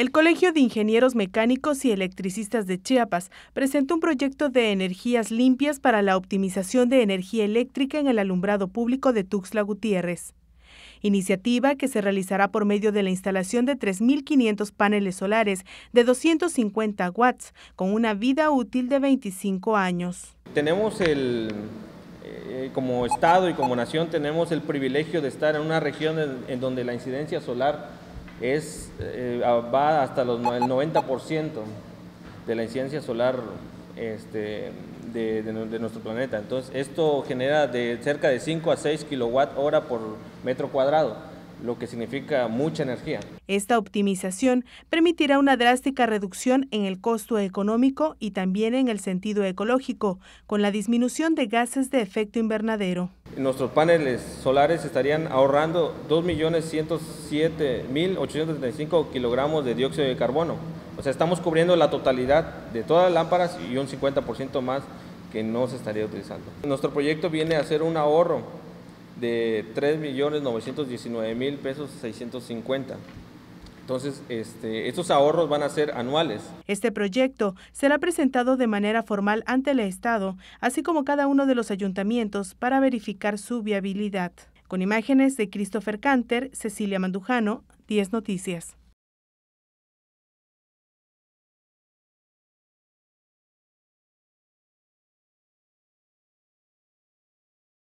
El Colegio de Ingenieros Mecánicos y Electricistas de Chiapas presentó un proyecto de energías limpias para la optimización de energía eléctrica en el alumbrado público de Tuxtla Gutiérrez. Iniciativa que se realizará por medio de la instalación de 3.500 paneles solares de 250 watts con una vida útil de 25 años. Tenemos el, eh, como Estado y como nación, tenemos el privilegio de estar en una región en donde la incidencia solar es, eh, va hasta el 90% de la incidencia solar este, de, nuestro planeta. Entonces, esto genera de cerca de 5 a 6 kilowatt hora por metro cuadrado lo que significa mucha energía. Esta optimización permitirá una drástica reducción en el costo económico y también en el sentido ecológico, con la disminución de gases de efecto invernadero nuestros paneles solares estarían ahorrando 2.107.835 kilogramos de dióxido de carbono. O sea, estamos cubriendo la totalidad de todas las lámparas y un 50% más que no se estaría utilizando. Nuestro proyecto viene a hacer un ahorro de 3.919.650 pesos entonces, este, estos ahorros van a ser anuales. Este proyecto será presentado de manera formal ante el Estado, así como cada uno de los ayuntamientos, para verificar su viabilidad. Con imágenes de Christopher Canter, Cecilia Mandujano, 10 Noticias.